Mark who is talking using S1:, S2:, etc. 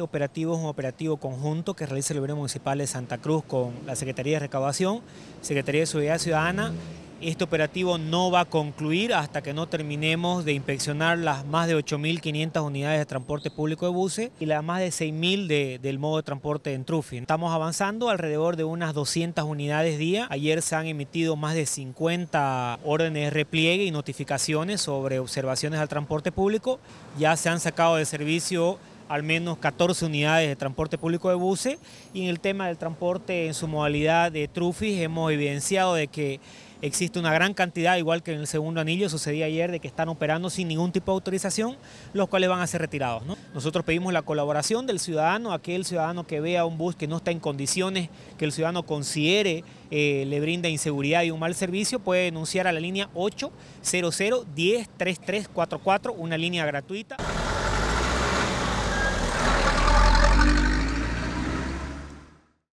S1: este operativo es un operativo conjunto que realiza el gobierno municipal de Santa Cruz con la Secretaría de Recaudación, Secretaría de Seguridad Ciudadana. Este operativo no va a concluir hasta que no terminemos de inspeccionar las más de 8.500 unidades de transporte público de buses y las más de 6.000 del modo de transporte en Trufi. Estamos avanzando alrededor de unas 200 unidades día. Ayer se han emitido más de 50 órdenes de repliegue y notificaciones sobre observaciones al transporte público. Ya se han sacado de servicio al menos 14 unidades de transporte público de buses y en el tema del transporte en su modalidad de trufis hemos evidenciado de que existe una gran cantidad, igual que en el segundo anillo sucedía ayer, de que están operando sin ningún tipo de autorización, los cuales van a ser retirados. Nosotros pedimos la colaboración del ciudadano, aquel ciudadano que vea un bus que no está en condiciones, que el ciudadano considere eh, le brinda inseguridad y un mal servicio, puede denunciar a la línea 800 103344, una línea gratuita.